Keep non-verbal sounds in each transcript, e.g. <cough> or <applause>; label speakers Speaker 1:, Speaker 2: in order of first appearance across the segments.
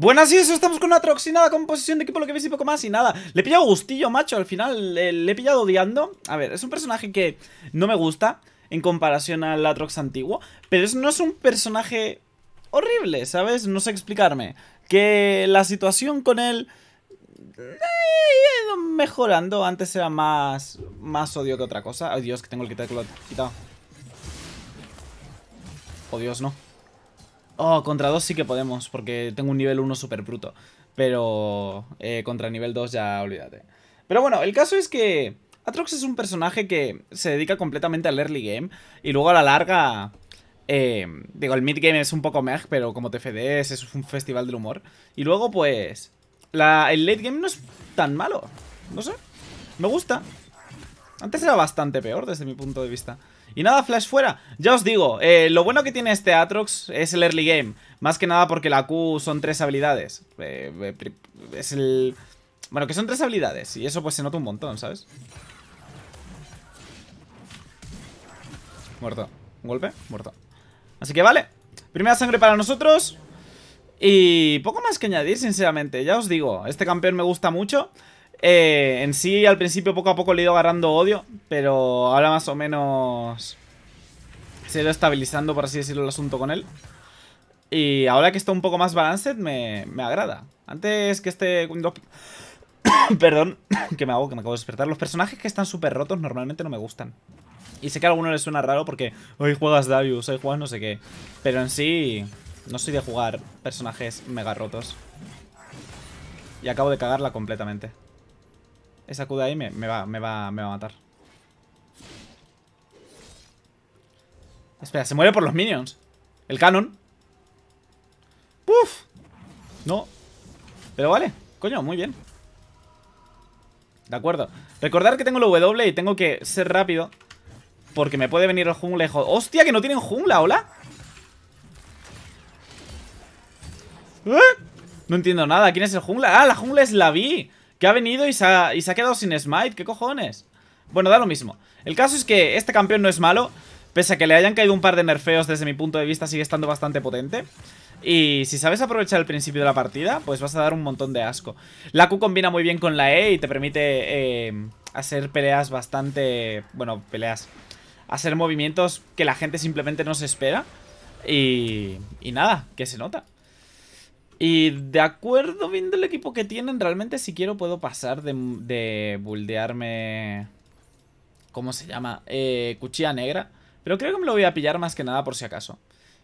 Speaker 1: Bueno, así eso, estamos con una con composición de equipo, lo que veis y poco más y nada Le he pillado gustillo, macho, al final le he pillado odiando A ver, es un personaje que no me gusta en comparación al Atrox antiguo Pero no es un personaje horrible, ¿sabes? No sé explicarme Que la situación con él eh, mejorando Antes era más, más odio que otra cosa Ay Dios, que tengo el quitáculo. quitado Oh Dios, no Oh, contra 2 sí que podemos, porque tengo un nivel 1 super bruto. Pero contra eh, contra nivel 2 ya olvídate. Pero bueno, el caso es que Atrox es un personaje que se dedica completamente al early game. Y luego a la larga... Eh, digo, el mid game es un poco meh, pero como TFDs es un festival del humor. Y luego pues... el late game no es tan malo. No sé. Me gusta. Antes era bastante peor desde mi punto de vista. Y nada, Flash fuera. Ya os digo, eh, lo bueno que tiene este Atrox es el early game. Más que nada porque la Q son tres habilidades. Eh, eh, es el... Bueno, que son tres habilidades. Y eso pues se nota un montón, ¿sabes? Muerto. Un golpe, muerto. Así que vale. Primera sangre para nosotros. Y poco más que añadir, sinceramente. Ya os digo, este campeón me gusta mucho. Eh, en sí, al principio poco a poco le he ido agarrando odio, pero ahora más o menos se ha ido estabilizando, por así decirlo, el asunto con él. Y ahora que está un poco más balanced, me, agrada. Antes que esté... <coughs> Perdón, <coughs> que me hago, que me acabo de despertar. Los personajes que están súper rotos normalmente no me gustan. Y sé que a alguno les suena raro porque hoy juegas Darius, hoy juegas no sé qué. Pero en sí, no soy de jugar personajes mega rotos. Y acabo de cagarla completamente. Esa Q ahí me, va, me, va, a matar. Espera, se muere por los minions. El canon. ¡Puf! No. Pero vale. Coño, muy bien. De acuerdo. Recordar que tengo el W y tengo que ser rápido. Porque me puede venir el jungla ¡Hostia, que no tienen jungla! ¿Hola? ¿Eh? No entiendo nada. ¿Quién es el jungla? ¡Ah, la jungla es la Vi! Que ha venido y se ha, y se ha quedado sin smite, ¿qué cojones? Bueno, da lo mismo. El caso es que este campeón no es malo. Pese a que le hayan caído un par de nerfeos desde mi punto de vista, sigue estando bastante potente. Y si sabes aprovechar el principio de la partida, pues vas a dar un montón de asco. La Q combina muy bien con la E y te permite eh, hacer peleas bastante... Bueno, peleas... Hacer movimientos que la gente simplemente no se espera. Y, y nada, que se nota. Y de acuerdo, viendo el equipo que tienen, realmente si quiero puedo pasar de, buldearme... ¿Cómo se llama? Eh, cuchilla negra. Pero creo que me lo voy a pillar más que nada por si acaso.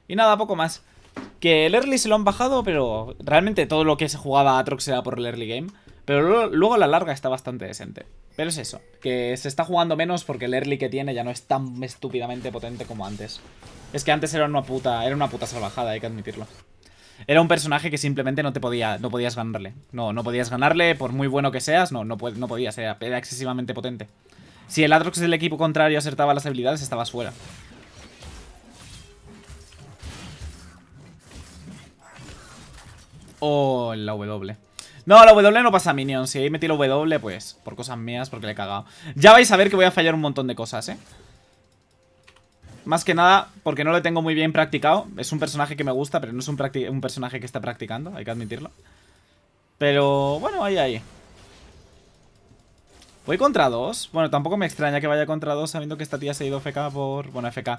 Speaker 1: Y nada, poco más. Que el early se lo han bajado, pero realmente todo lo que se jugaba a Atrox era por el early game. Pero luego, la larga está bastante decente. Pero es eso, que se está jugando menos porque el early que tiene ya no es tan estúpidamente potente como antes. Es que antes era una puta, era una puta salvajada, hay que admitirlo era un personaje que simplemente no te podía, no podías ganarle. No, no podías ganarle, por muy bueno que seas, no, no, no podías, era, excesivamente potente. Si el Atrox del equipo contrario acertaba las habilidades, estabas fuera. oh, la W. No, la W no pasa minion Si ahí metí la W, pues por cosas mías, porque le he cagado. Ya vais a ver que voy a fallar un montón de cosas, ¿eh? Más que nada porque no lo tengo muy bien practicado. Es un personaje que me gusta, pero no es un, un personaje que está practicando, hay que admitirlo. Pero bueno, ahí, ahí. Voy contra dos. Bueno, tampoco me extraña que vaya contra dos sabiendo que esta tía se ha ido FK por... Bueno, FK.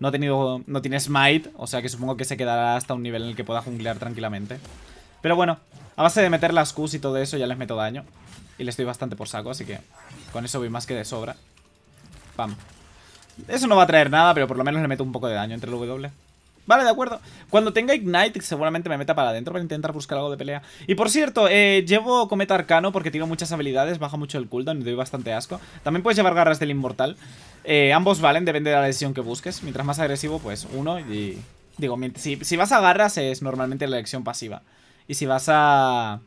Speaker 1: No ha tenido... No tiene smite. O sea que supongo que se quedará hasta un nivel en el que pueda junglear tranquilamente. Pero bueno, a base de meter las Qs y todo eso ya les meto daño. Y les estoy bastante por saco, así que... Con eso voy más que de sobra. Pam. Eso no va a traer nada, pero por lo menos le meto un poco de daño entre el W. Vale, de acuerdo. Cuando tenga Ignite, seguramente me meta para adentro para intentar buscar algo de pelea. Y por cierto, eh, llevo Cometa Arcano porque tiene muchas habilidades, baja mucho el cooldown y doy bastante asco. También puedes llevar Garras del Inmortal. Eh, ambos valen, depende de la lesión que busques. Mientras más agresivo, pues uno y... Digo, si, si vas a Garras es normalmente la elección pasiva. Y si vas a...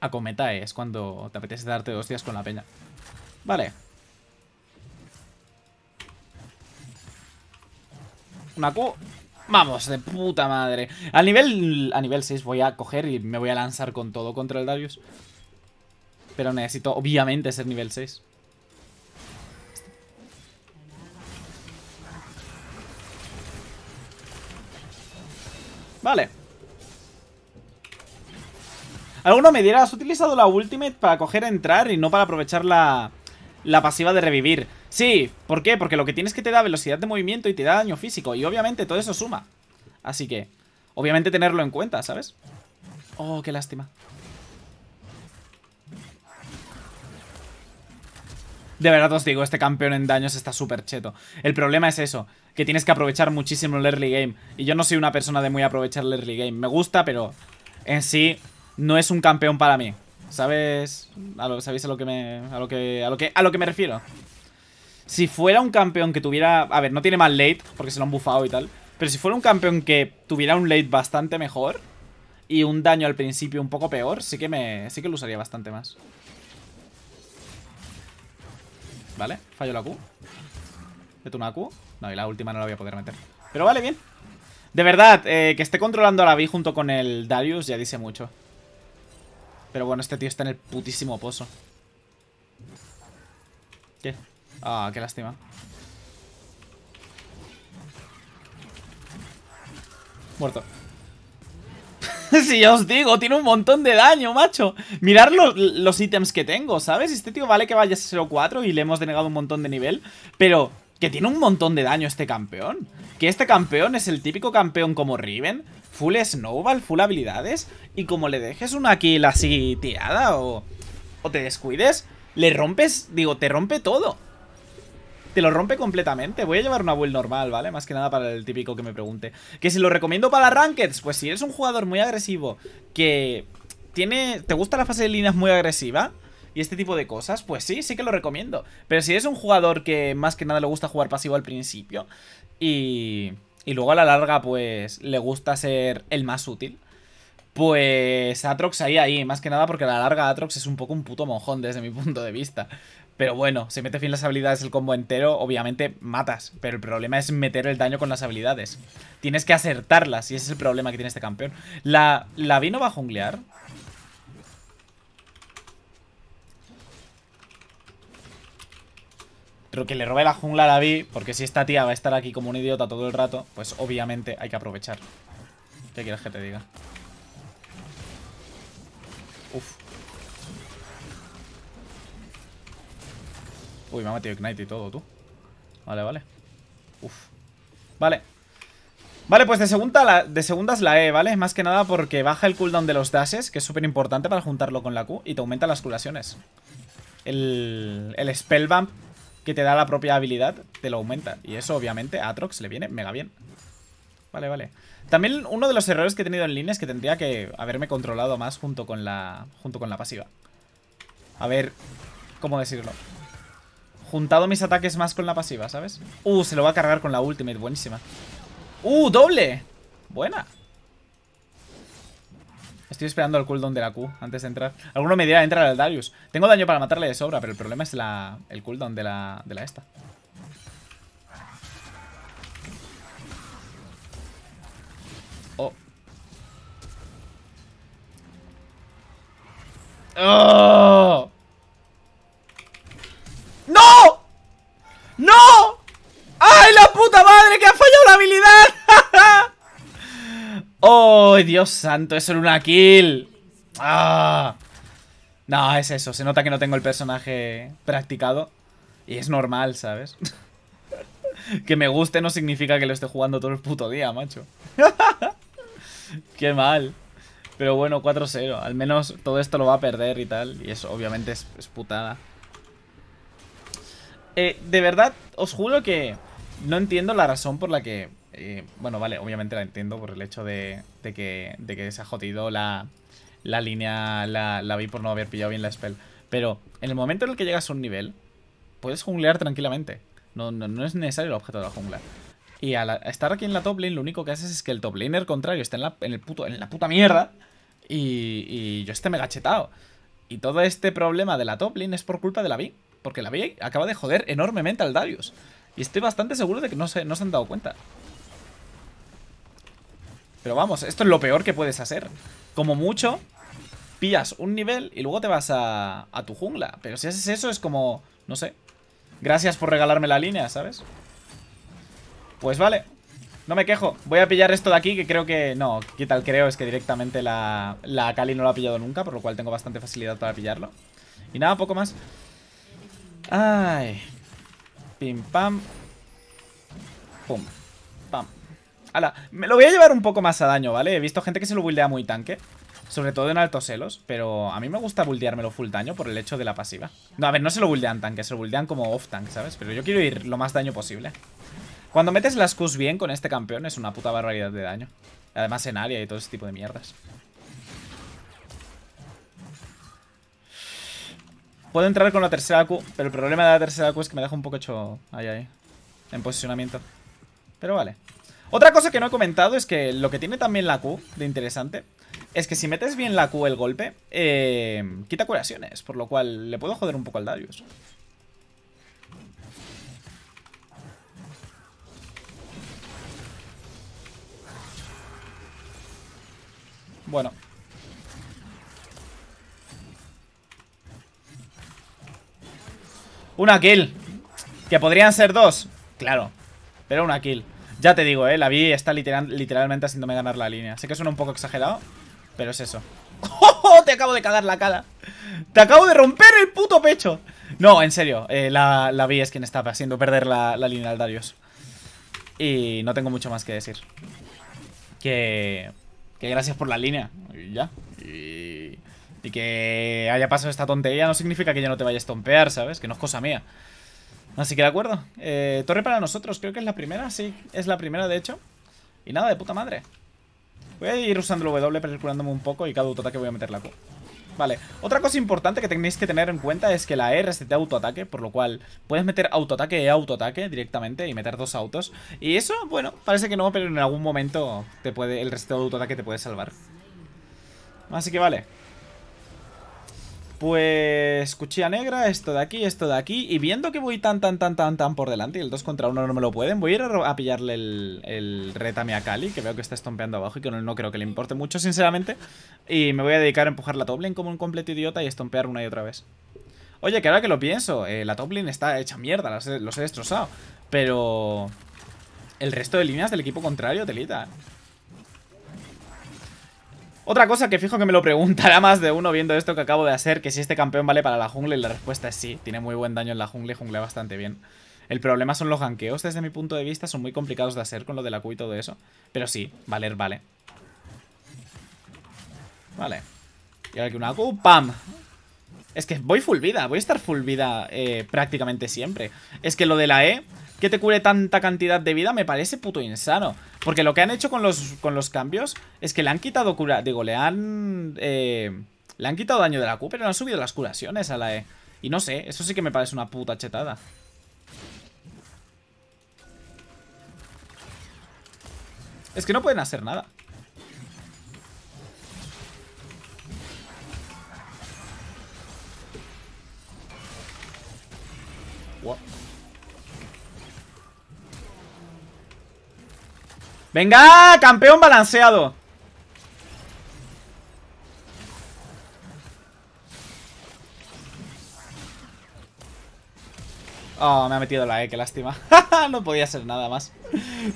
Speaker 1: A Cometa es cuando te apetece darte dos días con la peña. Vale. Una Q. Vamos, de puta madre. Al nivel, a nivel 6 voy a coger y me voy a lanzar con todo contra el Darius. Pero necesito, obviamente, ser nivel 6. Vale. ¿Alguno me diera, has utilizado la ultimate para coger, entrar y no para aprovechar la la pasiva de revivir. Sí, ¿por qué? Porque lo que tienes que te da velocidad de movimiento y te da daño físico. Y obviamente todo eso suma. Así que, obviamente tenerlo en cuenta, ¿sabes? Oh, qué lástima. De verdad os digo, este campeón en daños está súper cheto. El problema es eso, que tienes que aprovechar muchísimo el early game. Y yo no soy una persona de muy aprovechar el early game. Me gusta, pero en sí no es un campeón para mí. ¿Sabes? A lo, ¿Sabéis a lo que me. a lo que. a lo que. a lo que me refiero? Si fuera un campeón que tuviera. A ver, no tiene mal late, porque se lo han bufado y tal. Pero si fuera un campeón que tuviera un late bastante mejor. Y un daño al principio un poco peor, sí que me. sí que lo usaría bastante más. Vale, fallo la Q. Meto una Q. No, y la última no la voy a poder meter. Pero vale, bien. De verdad, eh, que esté controlando a la B junto con el Darius ya dice mucho. Pero bueno, este tío está en el putísimo pozo. ¿Qué? Ah, qué lástima. Muerto. si <laughs> ya os digo, tiene un montón de daño, macho. Mirad los, los ítems que tengo, ¿sabes? Este tío vale que vaya a 0-4 y le hemos denegado un montón de nivel, pero... Que tiene un montón de daño este campeón. Que este campeón es el típico campeón como Riven, full snowball, full habilidades, y como le dejes una kill así tirada o, o te descuides, le rompes, digo, te rompe todo. Te lo rompe completamente. Voy a llevar una build normal, ¿vale? Más que nada para el típico que me pregunte. Que si lo recomiendo para Rankeds, pues si eres un jugador muy agresivo, que tiene, te gusta la fase de líneas muy agresiva, y este tipo de cosas, pues sí, sí que lo recomiendo. Pero si es un jugador que más que nada le gusta jugar pasivo al principio y, y luego a la larga pues le gusta ser el más útil, pues Atrox ahí, ahí, más que nada porque a la larga Atrox es un poco un puto mojón desde mi punto de vista. Pero bueno, si mete fin las habilidades el combo entero, obviamente matas. Pero el problema es meter el daño con las habilidades. Tienes que acertarlas y ese es el problema que tiene este campeón. La, la vino va a junglear. que le robe la jungla a la B, porque si esta tía va a estar aquí como un idiota todo el rato, pues obviamente hay que aprovechar. ¿Qué quieres que te diga? Uf. Uy, me ha metido Ignite y todo, tú. Vale, vale. Uf. Vale. Vale, pues de, segunda la, segundas la E, ¿vale? Más que nada porque baja el cooldown de los dashes, que es súper importante para juntarlo con la Q, y te aumenta las curaciones. El, el spellbump que te da la propia habilidad, te lo aumenta. Y eso, obviamente, a Atrox le viene mega bien. Vale, vale. También uno de los errores que he tenido en línea es que tendría que haberme controlado más junto con la, junto con la pasiva. A ver, ¿cómo decirlo? Juntado mis ataques más con la pasiva, ¿sabes? Uh, se lo va a cargar con la ultimate, buenísima. ¡Uh, doble! Buena. Estoy esperando el cooldown de la Q antes de entrar. Alguno me dirá entrar al Darius. Tengo daño para matarle de sobra, pero el problema es la, el cooldown de la, de la esta. ¡Oh! ¡Oh! ¡No! ¡No! ¡Ay, la puta madre! ¡Que ha fallado la habilidad! ¡Oh, Dios santo! Es solo una kill. ¡Ah! No, es eso. Se nota que no tengo el personaje practicado. Y es normal, ¿sabes? <laughs> que me guste no significa que lo esté jugando todo el puto día, macho. <laughs> Qué mal. Pero bueno, 4-0. Al menos todo esto lo va a perder y tal. Y eso obviamente es, putada. Eh, de verdad, os juro que no entiendo la razón por la que bueno, vale, obviamente la entiendo por el hecho de, que, se ha jodido la, línea, la, vi por no haber pillado bien la spell. Pero en el momento en el que llegas a un nivel, puedes junglear tranquilamente. No, es necesario el objeto de la jungla. Y al estar aquí en la top lane, lo único que haces es que el top laner contrario está en la, el en la puta mierda y, yo esté mega chetado. Y todo este problema de la top lane es por culpa de la Vi. Porque la Vi acaba de joder enormemente al Darius. Y estoy bastante seguro de que no se han dado cuenta. Pero vamos, esto es lo peor que puedes hacer. Como mucho, pillas un nivel y luego te vas a, a tu jungla. Pero si haces eso es como, no sé. Gracias por regalarme la línea, ¿sabes? Pues vale, no me quejo. Voy a pillar esto de aquí, que creo que... No, qué tal creo, es que directamente la, la Kali no lo ha pillado nunca, por lo cual tengo bastante facilidad para pillarlo. Y nada, poco más. Ay. Pim, pam. Pum. Pam. Ala, me lo voy a llevar un poco más a daño, ¿vale? He visto gente que se lo buildea muy tanque. Sobre todo en altos celos pero a mí me gusta lo full daño por el hecho de la pasiva. No, a ver, no se lo buldean tanque, se lo buldean como off tank, ¿sabes? Pero yo quiero ir lo más daño posible. Cuando metes las Qs bien con este campeón es una puta barbaridad de daño. Además en área y todo ese tipo de mierdas. Puedo entrar con la tercera Q, pero el problema de la tercera Q es que me deja un poco hecho ahí, ahí, en posicionamiento. Pero vale. Otra cosa que no he comentado es que lo que tiene también la Q de interesante es que si metes bien la Q el golpe, eh, quita curaciones, por lo cual le puedo joder un poco al Darius. Bueno. Una kill. Que podrían ser dos. Claro. Pero una kill. Ya te digo, eh, la vi está literalmente haciéndome ganar la línea. Sé que suena un poco exagerado, pero es eso. <laughs> ¡Oh, oh, ¡Oh, te acabo de cagar la cara! ¡Te acabo de romper el puto pecho! No, en serio, eh, la, la vi es quien está haciendo perder la, línea al Darius. Y no tengo mucho más que decir. Que... Que gracias por la línea. Y ya. Y... Y que haya pasado esta tontería no significa que yo no te vaya a estompear, ¿sabes? Que no es cosa mía. Así que de acuerdo. Eh, torre para nosotros, creo que es la primera, sí. Es la primera, de hecho. Y nada, de puta madre. Voy a ir usando el W, pero un poco y cada autoataque voy a meter la Q. Vale, otra cosa importante que tenéis que tener en cuenta es que la R se te autoataque, por lo cual puedes meter autoataque y e autoataque directamente y meter dos autos. Y eso, bueno, parece que no, pero en algún momento te puede, el resto de autoataque te puede salvar. Así que vale, pues cuchilla negra, esto de aquí, esto de aquí Y viendo que voy tan, tan, tan, tan, tan por delante Y el 2 contra 1 no me lo pueden Voy a ir a, pillarle el, el retame a Kali Que veo que está estompeando abajo y que no, creo que le importe mucho, sinceramente Y me voy a dedicar a empujar la top como un completo idiota Y estompear una y otra vez Oye, que ahora que lo pienso, eh, la Toblin está hecha mierda los los he destrozado Pero... El resto de líneas del equipo contrario, telita otra cosa que fijo que me lo preguntará más de uno viendo esto que acabo de hacer, que si este campeón vale para la jungla y la respuesta es sí, tiene muy buen daño en la jungla y jungla bastante bien. El problema son los ganqueos, desde mi punto de vista, son muy complicados de hacer con lo de la Q y todo eso. Pero sí, valer vale. Vale. Y ahora que una Q, ¡pam! Es que voy full vida, voy a estar full vida eh, prácticamente siempre. Es que lo de la E que te cure tanta cantidad de vida me parece puto insano. Porque lo que han hecho con los, con los cambios es que le han quitado cura... Digo, le han... Eh, le han quitado daño de la Q, pero no han subido las curaciones a la E. Y no sé, eso sí que me parece una puta chetada. Es que no pueden hacer nada. Venga, campeón balanceado. Oh, me ha metido la E, qué lástima. <laughs> no podía ser nada más.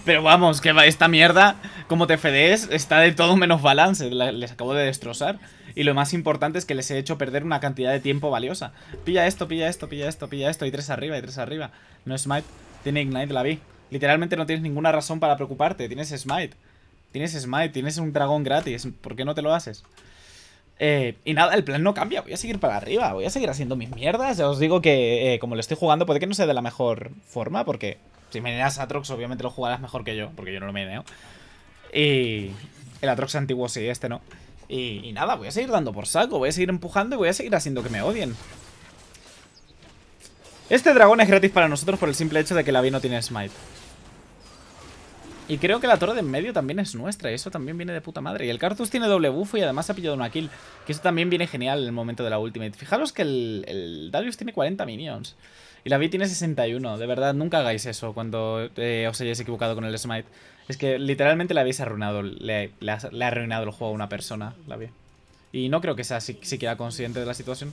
Speaker 1: Pero vamos, que esta mierda, como fedees, está de todo menos balance. Les acabo de destrozar. Y lo más importante es que les he hecho perder una cantidad de tiempo valiosa. Pilla esto, pilla esto, pilla esto, pilla esto. Y tres arriba, y tres arriba. No smite. Tiene ignite, la vi. Literalmente no tienes ninguna razón para preocuparte. Tienes Smite. Tienes Smite, tienes un dragón gratis. ¿Por qué no te lo haces? Eh, y nada, el plan no cambia. Voy a seguir para arriba. Voy a seguir haciendo mis mierdas. Ya os digo que eh, como lo estoy jugando, puede que no sea de la mejor forma. Porque si me a Trox obviamente lo jugarás mejor que yo. Porque yo no lo meneo. Y el Atrox antiguo sí, este no. Y, nada, voy a seguir dando por saco, voy a seguir empujando y voy a seguir haciendo que me odien. Este dragón es gratis para nosotros por el simple hecho de que la vi no tiene smite. Y creo que la torre de en medio también es nuestra. Y eso también viene de puta madre. Y el Cartus tiene doble buffo y además ha pillado una kill. Que eso también viene genial en el momento de la ultimate. Fijaros que el, el Darius tiene 40 minions. Y la Vi tiene 61. De verdad, nunca hagáis eso cuando eh, os hayáis equivocado con el Smite. Es que literalmente le habéis arruinado. Le, ha, arruinado el juego a una persona, la Vi. Y no creo que sea si, siquiera consciente de la situación.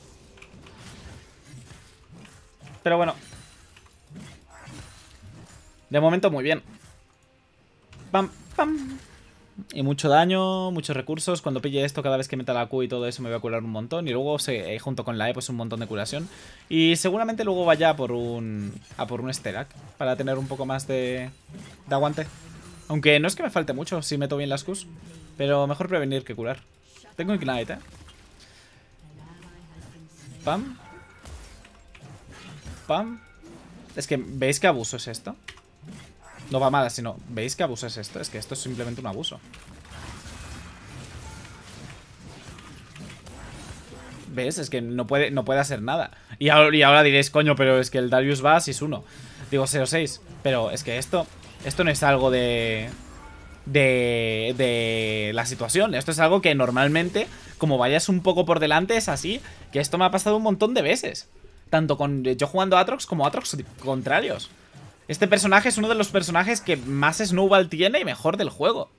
Speaker 1: Pero bueno. De momento muy bien pam, pam. Y mucho daño, muchos recursos. Cuando pille esto, cada vez que meta la Q y todo eso, me voy a curar un montón. Y luego, eh, junto con la E, pues un montón de curación. Y seguramente luego vaya por un, a por un Sterak. Para tener un poco más de, de aguante. Aunque no es que me falte mucho si meto bien las Qs. Pero mejor prevenir que curar. Tengo Ignite, eh. Pam. Pam. Es que, ¿veis qué abuso es esto? No va mal, sino... ¿Veis que abuso es esto? Es que esto es simplemente un abuso. ¿Ves? Es que no puede, no puede hacer nada. Y ahora, diréis, coño, pero es que el Darius va 6-1. Digo 0-6. Pero es que esto... Esto no es algo de... De, de, la situación. Esto es algo que normalmente, como vayas un poco por delante, es así. Que esto me ha pasado un montón de veces. Tanto con yo jugando Atrox como Atrox contrarios. Este personaje es uno de los personajes que más snowball tiene y mejor del juego.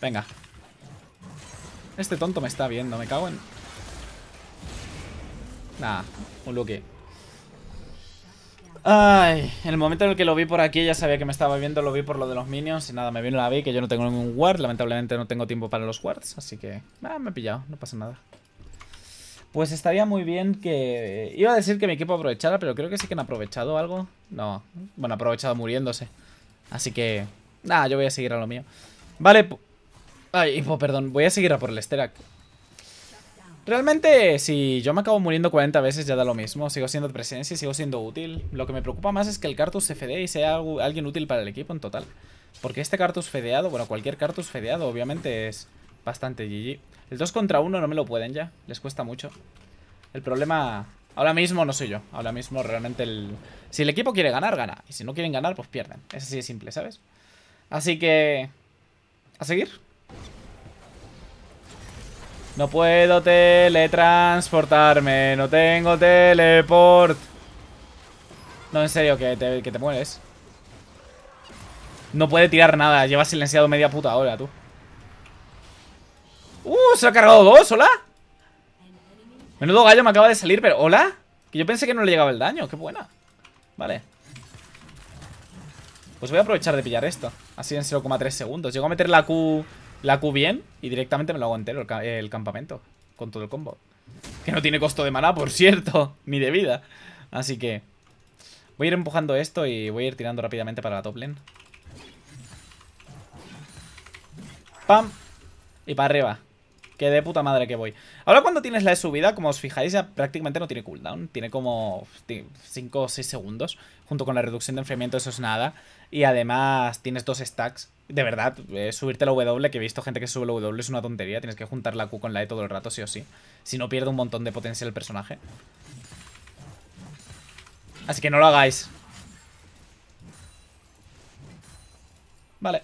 Speaker 1: Venga. Este tonto me está viendo, me cago en... Nah, un Lucky. Ay, en el momento en el que lo vi por aquí ya sabía que me estaba viendo, lo vi por lo de los minions y nada, me vino la vi que yo no tengo ningún ward, lamentablemente no tengo tiempo para los wards, así que... Ah, me he pillado, no pasa nada. Pues estaría muy bien que... Iba a decir que mi equipo aprovechara, pero creo que sí que han aprovechado algo. No, bueno, aprovechado muriéndose. Así que... Nada, ah, yo voy a seguir a lo mío. Vale, Ay, perdón, voy a seguir a por el Sterak. Realmente, si yo me acabo muriendo 40 veces ya da lo mismo. Sigo siendo presencia y sigo siendo útil. Lo que me preocupa más es que el Cartus fede y sea alguien útil para el equipo en total. Porque este Cartus fedeado, bueno, cualquier Cartus fedeado, obviamente es Bastante GG. El 2 contra 1 no me lo pueden ya. Les cuesta mucho. El problema... Ahora mismo no soy yo. Ahora mismo realmente el... Si el equipo quiere ganar, gana. Y si no quieren ganar, pues pierden. Es así de simple, ¿sabes? Así que... A seguir. No puedo teletransportarme. No tengo teleport. No, en serio, que te, que te mueres. No puede tirar nada. Lleva silenciado media puta hora, tú. ¡Uh! Se ha cargado dos, hola Menudo gallo me acaba de salir, pero ¿hola? Que yo pensé que no le llegaba el daño, qué buena Vale Pues voy a aprovechar de pillar esto Así en 0,3 segundos Llego a meter la Q la Q bien Y directamente me lo hago entero el, campamento Con todo el combo Que no tiene costo de maná, por cierto <laughs> Ni de vida Así que Voy a ir empujando esto y voy a ir tirando rápidamente para la top lane. ¡Pam! Y para arriba. Que de puta madre que voy. Ahora cuando tienes la E subida, como os fijáis, ya prácticamente no tiene cooldown. Tiene como 5 o 6 segundos. Junto con la reducción de enfriamiento, eso es nada. Y además tienes dos stacks. De verdad, eh, subirte la W, que he visto gente que sube la W, es una tontería. Tienes que juntar la Q con la E todo el rato, sí o sí. Si no, pierde un montón de potencia el personaje. Así que no lo hagáis. Vale.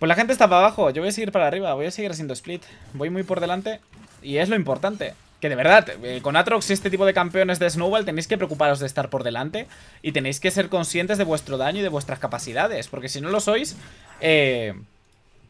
Speaker 1: Pues la gente está para abajo, yo voy a seguir para arriba, voy a seguir haciendo split. Voy muy por delante y es lo importante. Que de verdad, eh, con Atrox y este tipo de campeones de Snowball tenéis que preocuparos de estar por delante y tenéis que ser conscientes de vuestro daño y de vuestras capacidades, porque si no lo sois, eh,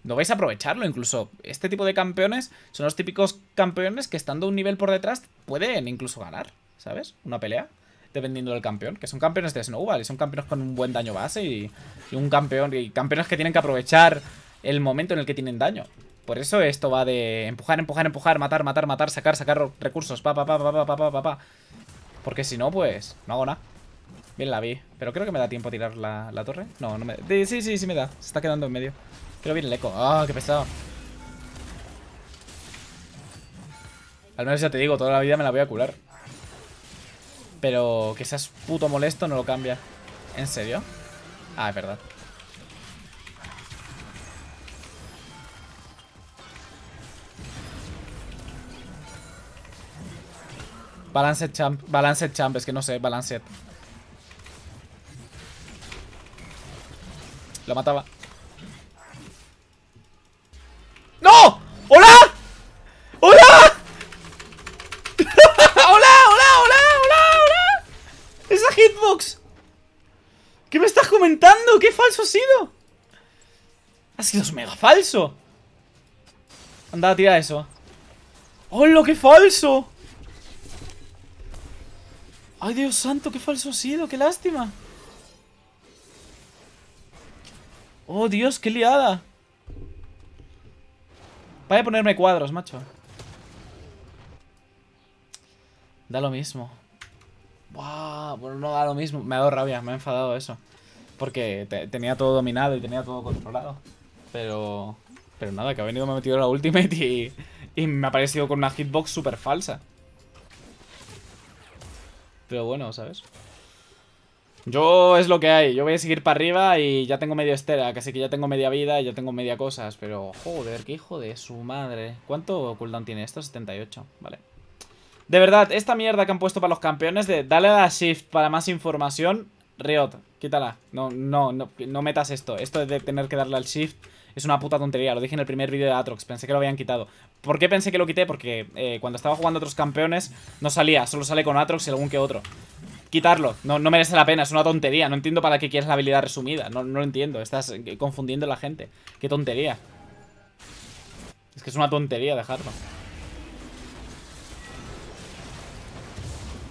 Speaker 1: no vais a aprovecharlo incluso. Este tipo de campeones son los típicos campeones que estando un nivel por detrás pueden incluso ganar, ¿sabes? Una pelea dependiendo del campeón. Que son campeones de Snowball y son campeones con un buen daño base y, un campeón. Y campeones que tienen que aprovechar el momento en el que tienen daño. Por eso esto va de empujar, empujar, empujar, matar, matar, matar, sacar, sacar recursos. Pa, pa, pa, pa, pa, pa, pa, pa. Porque si no, pues no hago nada. Bien la vi. Pero creo que me da tiempo a tirar la, torre. No, no me Sí, sí, sí me da. Se está quedando en medio. Creo bien el eco. Ah, qué pesado. Al menos ya te digo, toda la vida me la voy a curar. Pero que seas puto molesto no lo cambia. ¿En serio? Ah, es verdad. balance champ, balance champ, es que no sé, balance Lo mataba. ha sido? Ha sido mega falso. Anda, tira eso. ¡Hola, qué falso! ¡Ay, Dios santo, qué falso ha sido! ¡Qué lástima! ¡Oh, Dios, qué liada! Vaya a ponerme cuadros, macho. Da lo mismo. Buah, bueno, no da lo mismo. Me ha dado rabia, me ha enfadado eso porque tenía todo dominado y tenía todo controlado. Pero pero nada, que ha venido me ha metido la ultimate y, y me ha parecido con una hitbox súper falsa. Pero bueno, ¿sabes? Yo es lo que hay, yo voy a seguir para arriba y ya tengo medio estera, casi que ya tengo media vida y ya tengo media cosas, pero joder, qué hijo de su madre. ¿Cuánto cooldown tiene esto? 78, vale. De verdad, esta mierda que han puesto para los campeones de dale a la shift para más información, Riot, quítala. No, no, no, metas esto. Esto de tener que darle al shift es una puta tontería. Lo dije en el primer vídeo de Atrox. Pensé que lo habían quitado. ¿Por qué pensé que lo quité? Porque eh, cuando estaba jugando otros campeones no salía. Solo sale con Atrox y algún que otro. Quitarlo. No, merece la pena. Es una tontería. No entiendo para qué quieres la habilidad resumida. No, no lo entiendo. Estás eh, confundiendo a la gente. Qué tontería. Es que es una tontería dejarlo.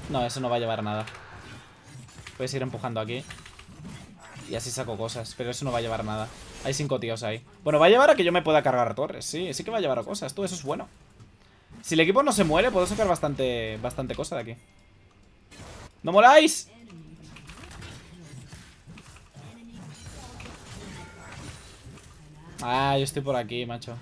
Speaker 1: No, eso no va a llevar a nada. Puedes ir empujando aquí. Y así saco cosas, pero eso no va a llevar nada Hay cinco tíos ahí Bueno, va a llevar a que yo me pueda cargar torres, sí, sí que va a llevar a cosas Tú, eso es bueno Si el equipo no se muere, puedo sacar bastante, bastante cosa de aquí ¡No moláis! Ah, yo estoy por aquí, macho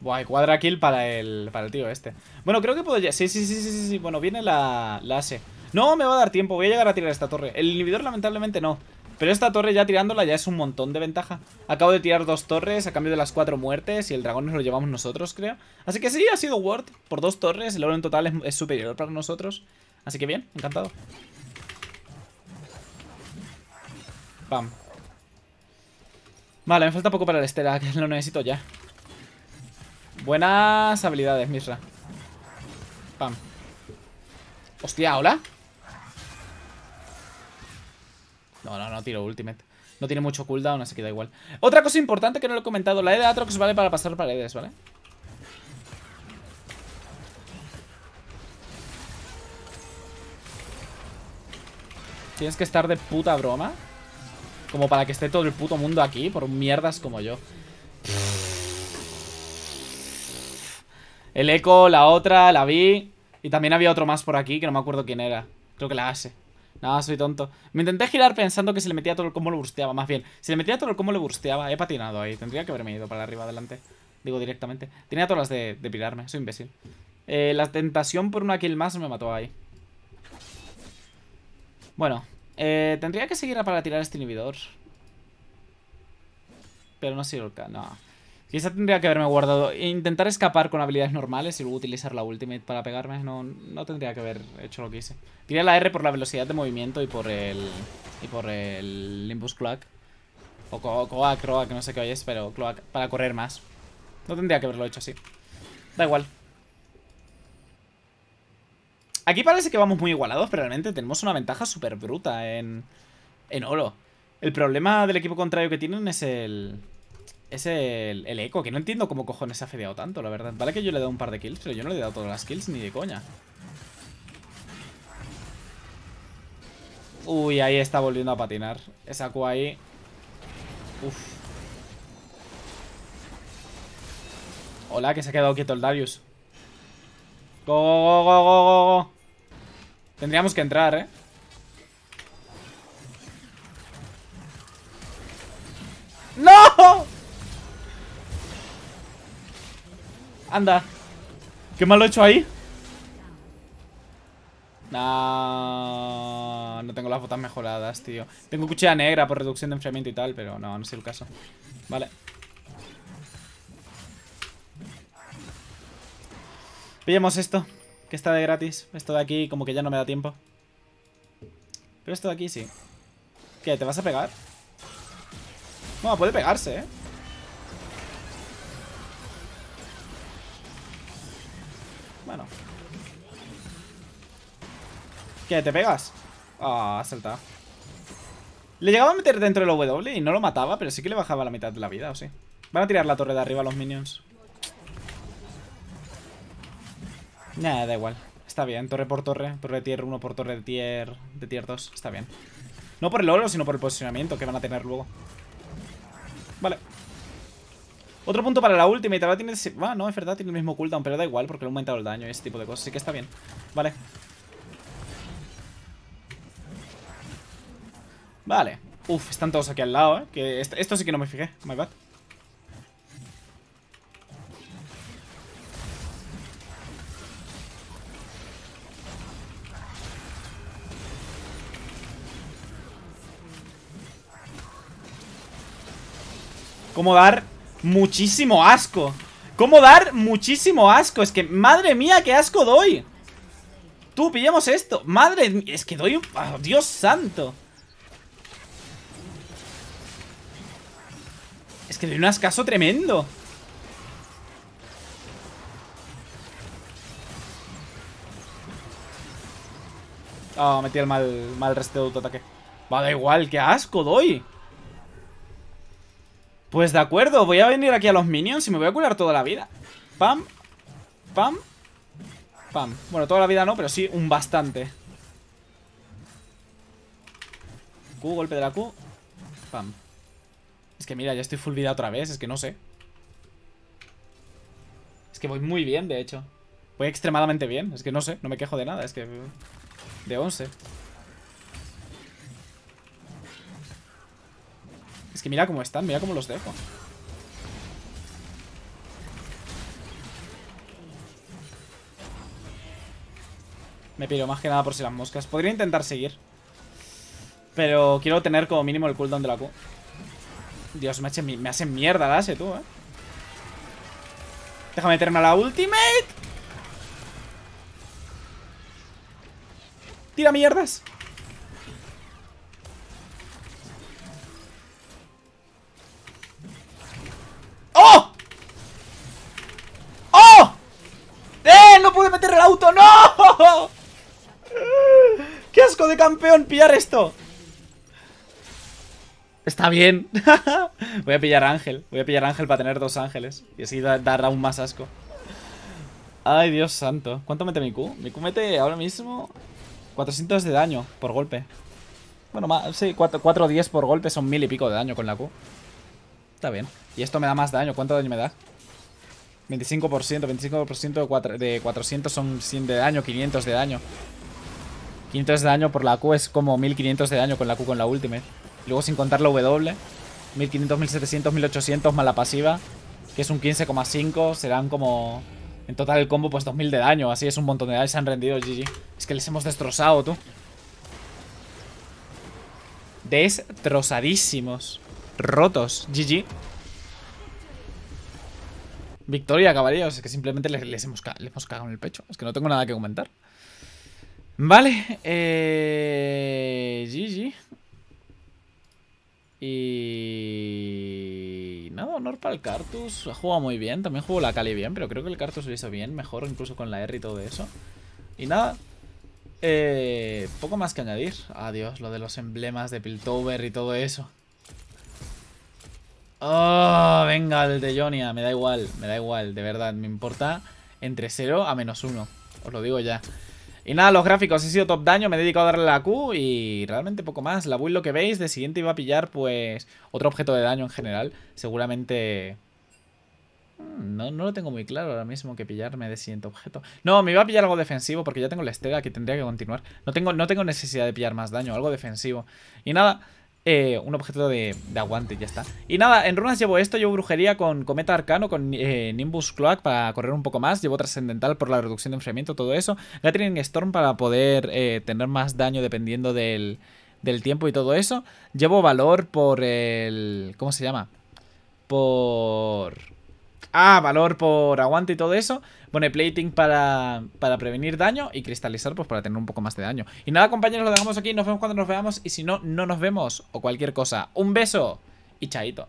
Speaker 1: Buah, hay cuadra kill para el, para el tío este Bueno, creo que puedo ya... Sí, sí, sí, sí, sí Bueno, viene la, la hace No, me va a dar tiempo Voy a llegar a tirar esta torre El inhibidor lamentablemente no pero esta torre ya tirándola ya es un montón de ventaja. Acabo de tirar dos torres a cambio de las cuatro muertes y el dragón nos lo llevamos nosotros, creo. Así que sí, ha sido worth por dos torres. El oro en total es, superior para nosotros. Así que bien, encantado. Pam. Vale, me falta poco para el Estela, <laughs> que lo necesito ya. Buenas habilidades, Misra. Pam. Hostia, ¿hola? No, no, no tiro ultimate. No tiene mucho cooldown, así que da igual. Otra cosa importante que no lo he comentado. La E de Atrox vale para pasar paredes, ¿vale? Tienes que estar de puta broma. Como para que esté todo el puto mundo aquí por mierdas como yo. El eco, la otra, la vi. Y también había otro más por aquí que no me acuerdo quién era. Creo que la hace no, soy tonto. Me intenté girar pensando que si le metía todo el combo le bursteaba, más bien. Si le metía todo el combo le bursteaba. He patinado ahí. Tendría que haberme ido para arriba adelante. Digo directamente. Tenía todas las de, de pirarme. Soy imbécil. Eh, la tentación por una kill más me mató ahí. Bueno. Eh, tendría que seguir para tirar este inhibidor. Pero no sirve el... No. Quizá tendría que haberme guardado. Intentar escapar con habilidades normales y luego utilizar la ultimate para pegarme. No, no tendría que haber hecho lo que hice. Tiré la R por la velocidad de movimiento y por el. Y por el Limbus Cloak. O Cloak, Cloak, no sé qué oyes, pero Cloak. Para correr más. No tendría que haberlo hecho así. Da igual. Aquí parece que vamos muy igualados, pero realmente tenemos una ventaja súper bruta en. En oro. El problema del equipo contrario que tienen es el es el, el, eco, que no entiendo cómo cojones se ha fedeado tanto, la verdad. Vale que yo le he dado un par de kills, pero yo no le he dado todas las kills ni de coña. Uy, ahí está volviendo a patinar. Esa Q ahí... Uf. Hola, que se ha quedado quieto el Darius. Go, go, go, go, go, go. Tendríamos que entrar, ¿eh? ¡No! Anda. ¿Qué mal he hecho ahí? No, no tengo las botas mejoradas, tío. Tengo cuchilla negra por reducción de enfriamiento y tal, pero no, no es el caso. Vale. Pillemos esto, que está de gratis. Esto de aquí como que ya no me da tiempo. Pero esto de aquí sí. ¿Qué? ¿Te vas a pegar? No, puede pegarse, ¿eh? ¿Qué? ¿Te pegas? Ah, saltado. Le llegaba a meter dentro del W y no lo mataba, pero sí que le bajaba la mitad de la vida, ¿o sí? Van a tirar la torre de arriba a los minions. Nah, da igual. Está bien, torre por torre. Torre de tier 1 por torre de tier, de tier 2. Está bien. No por el oro, sino por el posicionamiento que van a tener luego. Vale. Otro punto para la última tal vez tiene... Ah, no, es verdad, tiene el mismo cooldown, pero da igual porque le ha aumentado el daño y ese tipo de cosas. Así que está bien. Vale. Vale. Uf, están todos aquí al lado, ¿eh? Que esto, sí que no me fijé. My bad. Cómo dar muchísimo asco Cómo dar muchísimo asco Es que, madre mía, qué asco doy Tú, pillemos esto Madre, mía, es que doy un... Ah, Dios santo Es que le doy un ascaso tremendo. Oh, metí el mal, mal resto de autoataque. Va, da igual, qué asco doy. Pues de acuerdo, voy a venir aquí a los minions y me voy a curar toda la vida. Pam, pam, pam. Bueno, toda la vida no, pero sí un bastante. Q, golpe de la Q. Pam. Es que mira, ya estoy full vida otra vez, es que no sé. Es que voy muy bien, de hecho. Voy extremadamente bien, es que no sé, no me quejo de nada, es que... Uh, de 11. Es que mira cómo están, mira cómo los dejo. Me pido más que nada por si las moscas. Podría intentar seguir. Pero quiero tener como mínimo el cooldown de la Q. Dios, me, hacen, me hacen mierda la Ase, tú, eh. Déjame meterme a la ultimate. Tira mierdas. ¡Oh! ¡Oh! ¡Eh! ¡No pude meter el auto! ¡No! <laughs> ¡Qué asco de campeón pillar esto! Está bien. <laughs> voy a pillar Ángel. Voy a pillar Ángel para tener dos ángeles. Y así dar aún más asco. Ay, Dios santo. ¿Cuánto mete mi Q? Mi Q mete ahora mismo 400 de daño por golpe. Bueno, más, sí, 4, por golpe son mil y pico de daño con la Q. Está bien. Y esto me da más daño. ¿Cuánto daño me da? 25%, 25% de, de 400 son 100 de daño, 500 de daño. 500 de daño por la Q es como 1500 de daño con la Q con la última Luego sin contar la W. 1500, 1700, 1800 más la pasiva. Que es un 15,5. Serán como... En total el combo pues 2000 de daño. Así es un montón de daño. Se han rendido, GG. Es que les hemos destrozado, tú. Destrozadísimos. Rotos. GG. Victoria, caballeros. Es que simplemente les, hemos, les hemos cagado en el pecho. Es que no tengo nada que comentar. Vale. Eh... GG. Y... Nada, honor para el Cartus. Ha jugado muy bien. También jugó la Kali bien, pero creo que el Cartus lo hizo bien. Mejor incluso con la R y todo eso. Y nada. Eh, poco más que añadir. Adiós, lo de los emblemas de Piltover y todo eso. Oh, venga, el de Jonia. Me da igual, me da igual. De verdad, me importa entre 0 a menos 1. Os lo digo ya. Y nada, los gráficos, he sido top daño, me he dedicado a darle la Q y realmente poco más. La build lo que veis, de siguiente iba a pillar pues otro objeto de daño en general. Seguramente... Hmm, no, no lo tengo muy claro ahora mismo que pillarme de siguiente objeto. No, me iba a pillar algo defensivo porque ya tengo la estela que tendría que continuar. No tengo, no tengo necesidad de pillar más daño, algo defensivo. Y nada, eh, un objeto de, aguante, ya está. Y nada, en runas llevo esto, llevo brujería con cometa arcano, con eh, Nimbus Cloak para correr un poco más, llevo trascendental por la reducción de enfriamiento, todo eso, Gathering Storm para poder eh, tener más daño dependiendo del, del, tiempo y todo eso, llevo valor por el... ¿cómo se llama? Por... Ah, valor por aguante y todo eso. Pone plating para, para prevenir daño y cristalizar pues para tener un poco más de daño. Y nada, compañeros, lo dejamos aquí. Nos vemos cuando nos veamos. Y si no, no nos vemos. O cualquier cosa. Un beso y chaito.